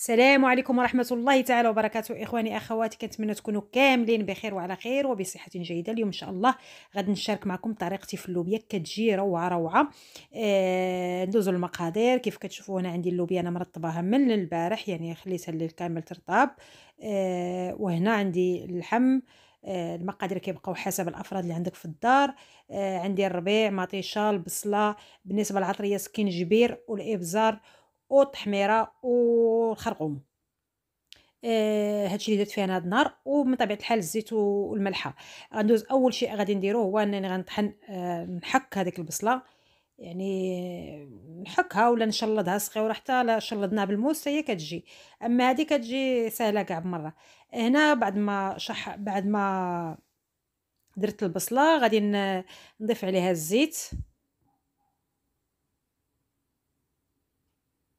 السلام عليكم ورحمه الله تعالى وبركاته اخواني اخواتي كنتمنى تكونوا كاملين بخير وعلى خير وبصحه جيده اليوم ان شاء الله غادي نشارك معكم طريقتي في اللوبيا كتجي روعه روعه آه ندوزو المقادير كيف كتشوفوا هنا عندي اللوبيا انا مرطباها من البارح يعني خليتها الليل كامل ترطب آه وهنا عندي اللحم آه المقادير كيبقاو حسب الافراد اللي عندك في الدار آه عندي الربيع مطيشه البصله بالنسبه للعطريه سكينجبير والابزار والتحميره والخرقوم آه، هادشي اللي درت فيه انا هاد النهار ومن طبيعه الحال الزيت والملحه غندوز اول شيء غادي نديروه هو انني غنطحن آه نحك هذيك البصله يعني نحكها ولا نشلضها صغيره حتى لا شلضناها بالموس هي كتجي اما هذه كتجي سهله كاع مره هنا بعد ما شح بعد ما درت البصله غادي نضيف عليها الزيت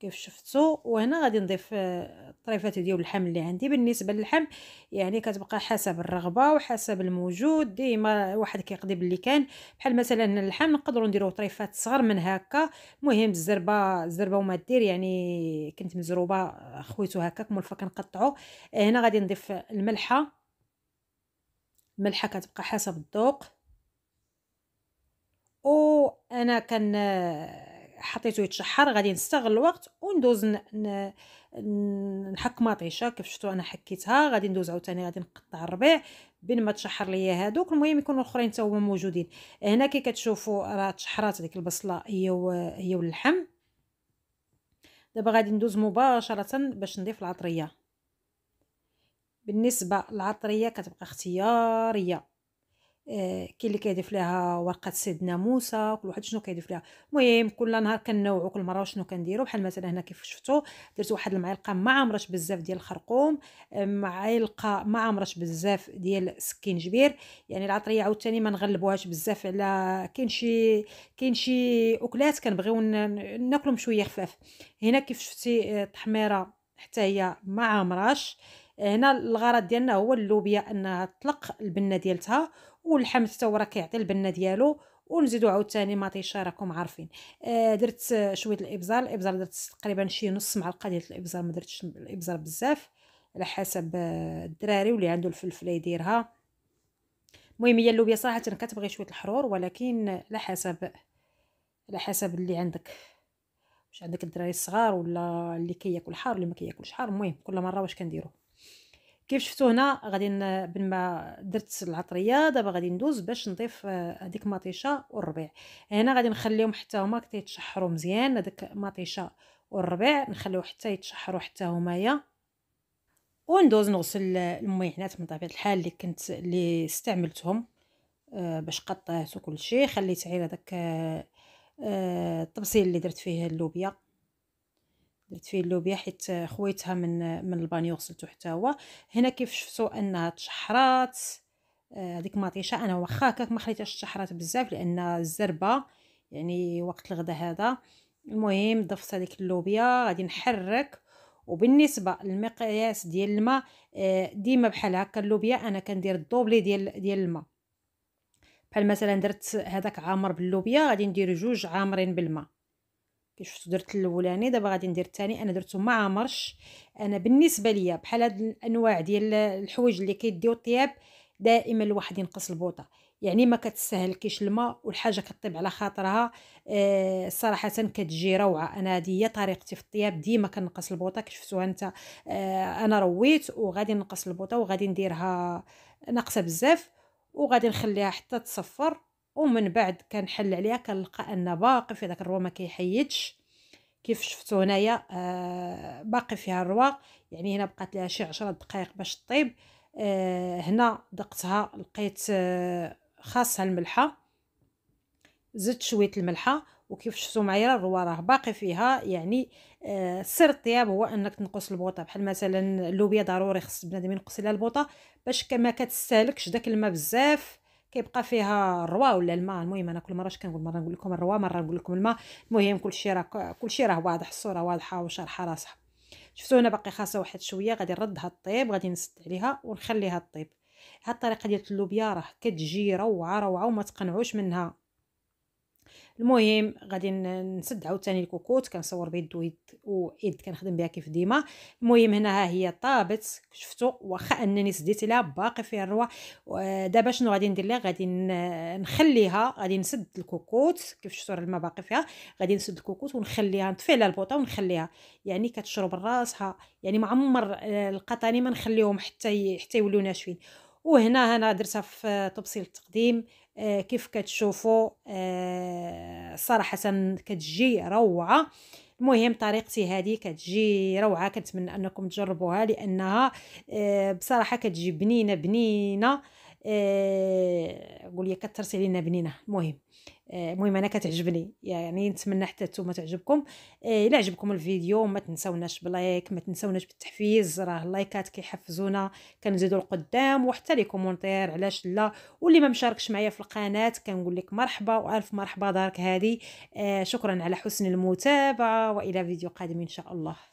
كيف شفتوا وهنا غادي نضيف الطريفات آه، ديال اللحم اللي عندي بالنسبه للحم يعني كتبقى حسب الرغبه وحسب الموجود ديما واحد كيقضي باللي كان بحال مثلا اللحم نقدروا نديروا طريفات صغر من هكا المهم الزربه الزربه وما دير يعني كنت مزروبه آه، خويتو هكاك مولفه كنقطعو آه، هنا غادي نضيف الملحه الملحه كتبقى حسب الذوق وانا كن حطيته يتشحر غادي نستغل الوقت وندوز نحك مطيشه كيف شفتوا انا حكيتها غادي ندوز عاوتاني غادي نقطع الربيع بين ما تشحر ليا هادوك المهم يكونوا الاخرين حتى هما موجودين هنا كي كتشوفوا راه تشحرات ديك البصله هي و... هي واللحم دابا غادي ندوز مباشره باش نضيف العطريه بالنسبه للعطريه كتبقى اختياريه آه، كاين اللي كيضيف ليها ورقه سيدنا موسى كل واحد شنو كيضيف ليها المهم كل نهار كنوعو كل مره وشنو كنديرو بحال مثلا هنا كيف شفتوا درت واحد المعلقه ما عمرش بزاف ديال الخرقوم آه، معلقه ما عمرش بزاف ديال السكينجبير يعني العطريه عاوتاني ما نغلبوهاش بزاف على كاين شي كاين شي اكلات كنبغيو ناكلهم شويه خفاف هنا كيف شفتي آه، التحميره حتى هي ما عمرش هنا الغرض ديالنا هو اللوبيا انها تطلق البنه ديالتها واللحم حتى هو راه كيعطي البنه ديالو ونزيدو عاوتاني مطيشه راكم عارفين آه درت شويه الابزار الابزار درت تقريبا شي نص معلقه ديال الابزار ما درتش الابزار بزاف على حسب آه، الدراري واللي عنده الفلفل يديرها المهم هي اللوبيا صراحه كتبغي شويه الحرور ولكن على حسب على حسب اللي عندك واش عندك الدراري الصغار ولا اللي كياكل حار اللي ما كياكلش حار المهم كل مره واش كنديرو كيف شفتوا هنا غادي بن ما درت العطريه دابا غادي ندوز باش نضيف آه، هذيك مطيشه والربيع هنا غادي نخليهم حتى هما كيتشحروا مزيان هذاك مطيشه والربيع نخليو حتى يتشحروا حتى همايا وندوز نغسل المويعنات من طبيعه الحال اللي كنت اللي استعملتهم آه، باش قطعت وكل شيء خليت غير هذاك الطبسيل آه، اللي درت فيه اللوبيا درت فيه اللوبيا حيت خويتها من من البانيو غسلته حتى هو هنا كيف شفتوا انها تشحرات آه، هذيك مطيشه انا واخا هكاك ما خليتهاش تشحرات بزاف لان الزربه يعني وقت الغدا هذا المهم ضفت هذيك اللوبيا غادي نحرك وبالنسبه للمقياس ديال الماء آه، ديما بحال هكا اللوبيا انا كندير الدوبلي ديال ديال الماء بحال مثلا درت هذاك عامر باللوبيا غادي ندير جوج عامرين بالماء كي شفتو درت الاولاني دابا غادي ندير الثاني انا درته ما عمرش انا بالنسبه ليا بحال هاد الانواع ديال الحوايج اللي كيديو الطياب دائما الواحد ينقص البوطه يعني ما كتسهلكيش الماء والحاجه كطيب على خاطرها آه صراحه كتجي روعه انا هذه هي طريقتي في الطياب ديما كنقص البوطه كشفتوها انت آه انا رويت وغادي نقص البوطه وغادي نديرها ناقصه بزاف وغادي نخليها حتى تصفر ومن بعد كنحل عليها كنلقى ان باقي في داك الروا ما كيحيدش كيف شفتوا هنايا آه باقي فيها الروا يعني هنا بقات لها شي 10 دقائق باش طيب آه هنا دقتها لقيت آه خاصها الملحه زدت شويه الملحه وكيف شفتوا معايا الروا راه باقي فيها يعني آه سر الطياب هو انك تنقص البوطه بحال مثلا اللوبيا ضروري خص بنادم ينقص لها البوطه باش ما كتستهلكش داك الماء بزاف كيبقى فيها الروا ولا الماء المهم انا كل مره اش كنقول مره نقول لكم الروا مره نقول لكم الماء المهم كلشي راه كلشي راه واضح الصوره واضحه وشارحه راسها شفتوا هنا باقي خاصه واحد شويه غادي نردها طيب غادي نسد عليها ونخليها طيب هاد الطريقه ديال اللوبيا راه كتجي روعه روعه وما تقنعوش منها المهم غادي نسد عاوتاني الكوكوت كنصور بيد ويد ويد كنخدم بها كيف ديما المهم هنا ها هي طابت شفتوا واخا انني سديت لها باقي فيها الروا دابا شنو غادي ندير لها غادي نخليها غادي نسد الكوكوت كيف شفتوا الماء باقي فيها غادي نسد الكوكوت ونخليها نطفي على البوطه ونخليها يعني كتشرب راسها يعني ما عمر آه، القطاني ما نخليهم حتى حتى يوليو ناشفين وهنا انا درتها في طبسيل التقديم آه، كيف كتشوفوا آه، صراحه كتجي روعه المهم طريقتي هذه كتجي روعه كنتمنى انكم تجربوها لانها آه، بصراحه كتجي بنينه بنينه قول لي كثرتي علينا بنينه المهم المهم انا كتعجبني يعني نتمنى حتى نتوما تعجبكم إيه، الا عجبكم الفيديو ما تنساوناش بلايك ما تنساوناش بالتحفيز راه اللايكات كيحفزونا كنزيدوا القدام وحتى لي كومونتير علاش لا واللي ما مشاركش معايا في القناه كنقول لك مرحبا والف مرحبا دارك هذه إيه، آه شكرا على حسن المتابعه والى فيديو قادم ان شاء الله